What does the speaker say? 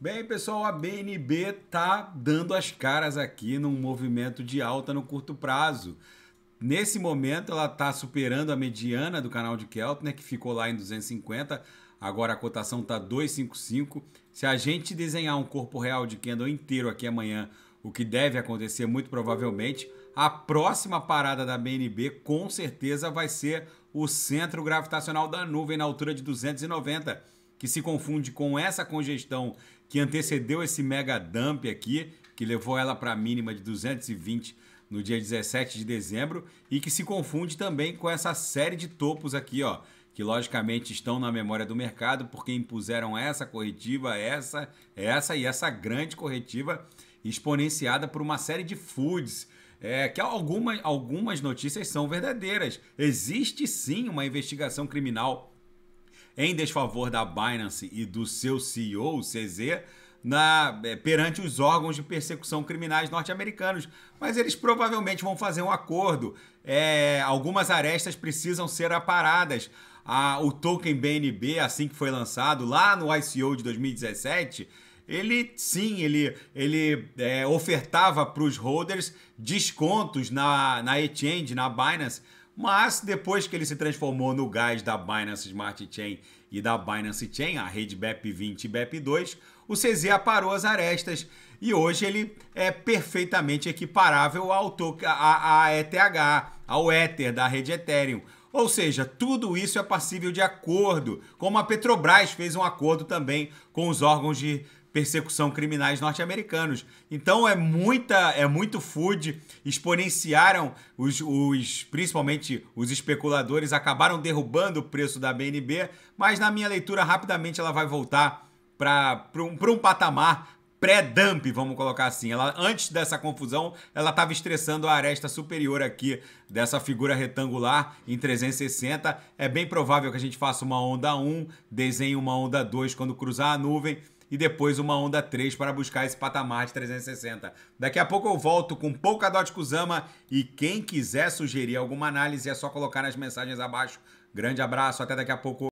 Bem, pessoal, a BNB tá dando as caras aqui num movimento de alta no curto prazo. Nesse momento, ela está superando a mediana do canal de Keltner, né, que ficou lá em 250. Agora a cotação está 255. Se a gente desenhar um corpo real de candle inteiro aqui amanhã, o que deve acontecer muito provavelmente, a próxima parada da BNB com certeza vai ser o centro gravitacional da nuvem na altura de 290 que se confunde com essa congestão que antecedeu esse mega dump aqui, que levou ela para a mínima de 220 no dia 17 de dezembro e que se confunde também com essa série de topos aqui, ó, que logicamente estão na memória do mercado porque impuseram essa corretiva, essa, essa e essa grande corretiva exponenciada por uma série de foods. É, que algumas algumas notícias são verdadeiras. Existe sim uma investigação criminal em desfavor da Binance e do seu CEO, CZ, na, eh, perante os órgãos de persecução criminais norte-americanos. Mas eles provavelmente vão fazer um acordo. É, algumas arestas precisam ser aparadas. Ah, o token BNB, assim que foi lançado lá no ICO de 2017, ele sim, ele, ele é, ofertava para os holders descontos na, na exchange, na Binance, mas depois que ele se transformou no gás da Binance Smart Chain e da Binance Chain, a rede BEP20 e BEP2, o CZ aparou as arestas e hoje ele é perfeitamente equiparável ao a, a ETH, ao Ether da rede Ethereum, ou seja, tudo isso é passível de acordo, como a Petrobras fez um acordo também com os órgãos de persecução criminais norte-americanos. Então é muita, é muito food, exponenciaram os, os, principalmente os especuladores, acabaram derrubando o preço da BNB, mas na minha leitura rapidamente ela vai voltar para um, um patamar pré-dump, vamos colocar assim. Ela, antes dessa confusão, ela estava estressando a aresta superior aqui dessa figura retangular em 360. É bem provável que a gente faça uma onda 1, desenhe uma onda 2 quando cruzar a nuvem e depois uma onda 3 para buscar esse patamar de 360. Daqui a pouco eu volto com Polkadot Kuzama e quem quiser sugerir alguma análise é só colocar nas mensagens abaixo. Grande abraço, até daqui a pouco.